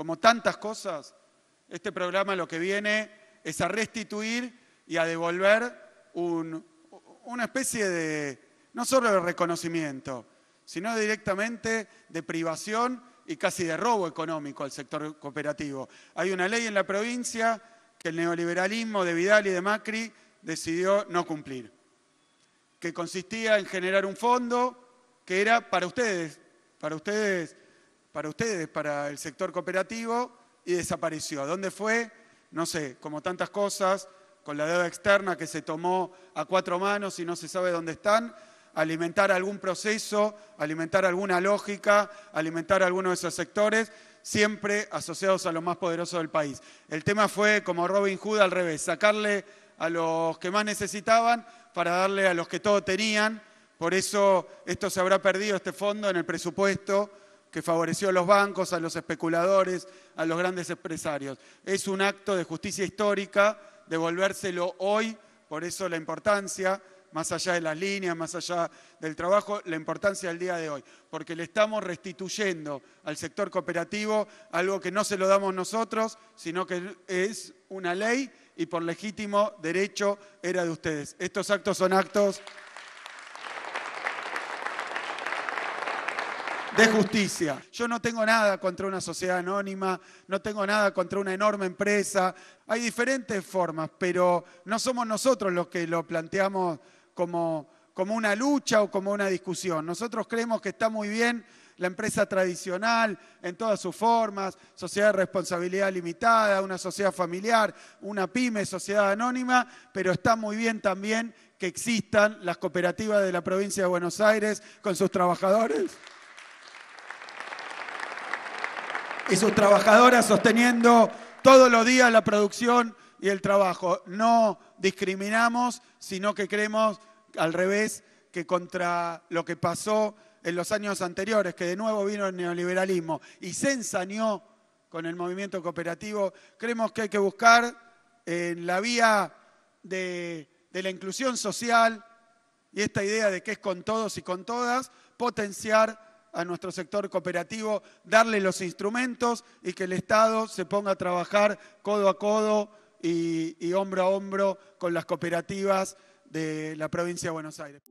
Como tantas cosas, este programa lo que viene es a restituir y a devolver una especie de, no solo de reconocimiento, sino directamente de privación y casi de robo económico al sector cooperativo. Hay una ley en la provincia que el neoliberalismo de Vidal y de Macri decidió no cumplir, que consistía en generar un fondo que era para ustedes, para ustedes para ustedes, para el sector cooperativo, y desapareció. dónde fue? No sé, como tantas cosas, con la deuda externa que se tomó a cuatro manos y no se sabe dónde están, alimentar algún proceso, alimentar alguna lógica, alimentar alguno de esos sectores, siempre asociados a los más poderosos del país. El tema fue, como Robin Hood, al revés, sacarle a los que más necesitaban para darle a los que todo tenían. Por eso esto se habrá perdido, este fondo, en el presupuesto que favoreció a los bancos, a los especuladores, a los grandes empresarios. Es un acto de justicia histórica devolvérselo hoy, por eso la importancia, más allá de las líneas, más allá del trabajo, la importancia del día de hoy, porque le estamos restituyendo al sector cooperativo algo que no se lo damos nosotros, sino que es una ley y por legítimo derecho era de ustedes. Estos actos son actos... de justicia. Yo no tengo nada contra una sociedad anónima, no tengo nada contra una enorme empresa. Hay diferentes formas, pero no somos nosotros los que lo planteamos como, como una lucha o como una discusión. Nosotros creemos que está muy bien la empresa tradicional en todas sus formas, sociedad de responsabilidad limitada, una sociedad familiar, una pyme, sociedad anónima, pero está muy bien también que existan las cooperativas de la provincia de Buenos Aires con sus trabajadores. y sus trabajadoras sosteniendo todos los días la producción y el trabajo. No discriminamos, sino que creemos al revés que contra lo que pasó en los años anteriores, que de nuevo vino el neoliberalismo y se ensañó con el movimiento cooperativo, creemos que hay que buscar en la vía de, de la inclusión social y esta idea de que es con todos y con todas, potenciar a nuestro sector cooperativo, darle los instrumentos y que el Estado se ponga a trabajar codo a codo y, hombro a hombro con las cooperativas de la provincia de Buenos Aires.